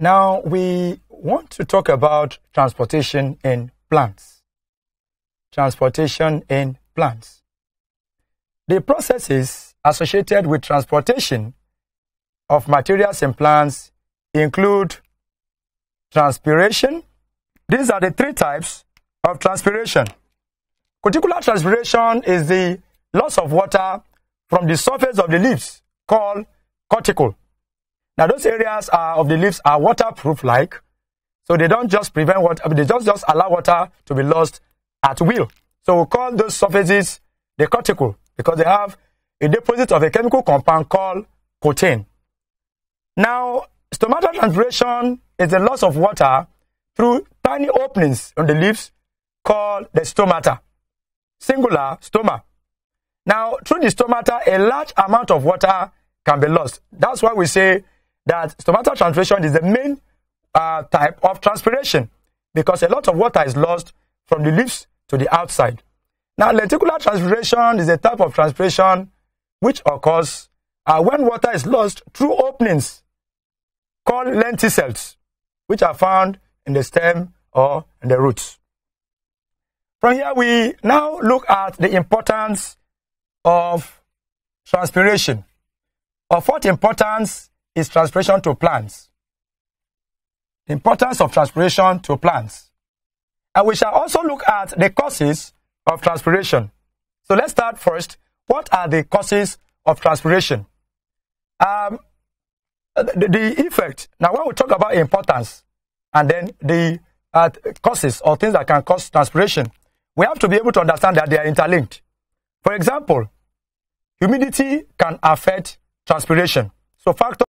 Now we want to talk about transportation in plants. Transportation in plants. The processes associated with transportation of materials in plants include transpiration. These are the three types of transpiration. Cuticular transpiration is the loss of water from the surface of the leaves called cuticle. Now, those areas are, uh, of the leaves are waterproof like, so they don't just prevent water, they just, just allow water to be lost at will. So we call those surfaces the cuticle because they have a deposit of a chemical compound called protein. Now, stomatal transpiration is the loss of water through tiny openings on the leaves called the stomata, singular stoma. Now, through the stomata, a large amount of water can be lost. That's why we say that stomatal transpiration is the main uh, type of transpiration because a lot of water is lost from the leaves to the outside. Now, lenticular transpiration is a type of transpiration which occurs uh, when water is lost through openings called lenticels, which are found in the stem or in the roots. From here, we now look at the importance of transpiration. Of what importance is transpiration to plants. The importance of transpiration to plants. And we shall also look at the causes of transpiration. So let's start first. What are the causes of transpiration? Um, the, the, effect. Now, when we talk about importance and then the uh, causes or things that can cause transpiration, we have to be able to understand that they are interlinked. For example, humidity can affect transpiration. So factor